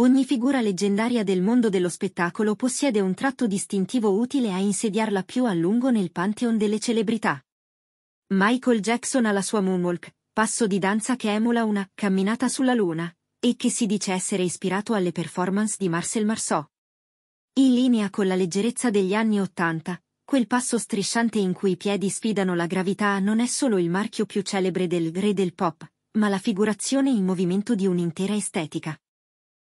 Ogni figura leggendaria del mondo dello spettacolo possiede un tratto distintivo utile a insediarla più a lungo nel pantheon delle celebrità. Michael Jackson ha la sua moonwalk, passo di danza che emula una camminata sulla luna, e che si dice essere ispirato alle performance di Marcel Marceau. In linea con la leggerezza degli anni Ottanta, quel passo strisciante in cui i piedi sfidano la gravità non è solo il marchio più celebre del re del pop, ma la figurazione in movimento di un'intera estetica.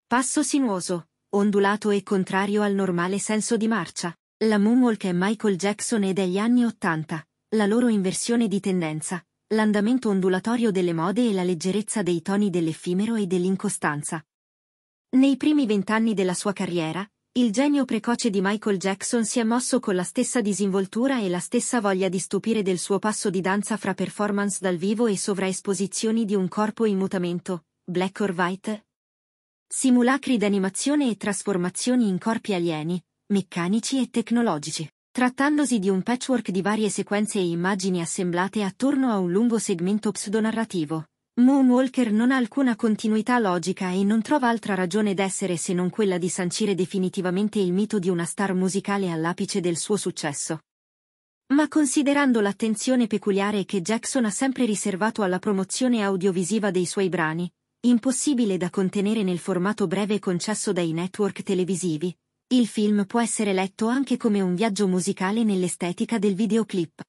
Passo sinuoso, ondulato e contrario al normale senso di marcia. La moonwalk è Michael Jackson e degli anni Ottanta, la loro inversione di tendenza, l'andamento ondulatorio delle mode e la leggerezza dei toni dell'effimero e dell'incostanza. Nei primi vent'anni della sua carriera, il genio precoce di Michael Jackson si è mosso con la stessa disinvoltura e la stessa voglia di stupire del suo passo di danza fra performance dal vivo e sovraesposizioni di un corpo in mutamento, black or white, Simulacri d'animazione e trasformazioni in corpi alieni, meccanici e tecnologici. Trattandosi di un patchwork di varie sequenze e immagini assemblate attorno a un lungo segmento pseudonarrativo, Moonwalker non ha alcuna continuità logica e non trova altra ragione d'essere se non quella di sancire definitivamente il mito di una star musicale all'apice del suo successo. Ma considerando l'attenzione peculiare che Jackson ha sempre riservato alla promozione audiovisiva dei suoi brani, impossibile da contenere nel formato breve concesso dai network televisivi, il film può essere letto anche come un viaggio musicale nell'estetica del videoclip.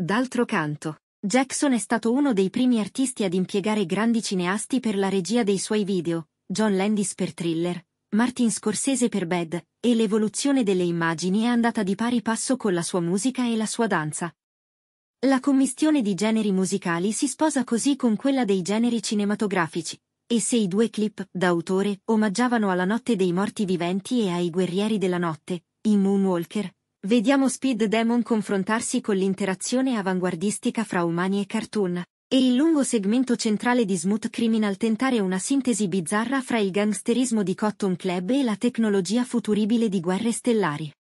D'altro canto, Jackson è stato uno dei primi artisti ad impiegare grandi cineasti per la regia dei suoi video, John Landis per thriller, Martin Scorsese per Bad, e l'evoluzione delle immagini è andata di pari passo con la sua musica e la sua danza, la commistione di generi musicali si sposa così con quella dei generi cinematografici, e se i due clip, d'autore, omaggiavano alla notte dei morti viventi e ai guerrieri della notte, in Moonwalker, vediamo Speed Demon confrontarsi con l'interazione avanguardistica fra umani e cartoon, e il lungo segmento centrale di Smooth Criminal tentare una sintesi bizzarra fra il gangsterismo di Cotton Club e la tecnologia futuribile di Guerre Stellari.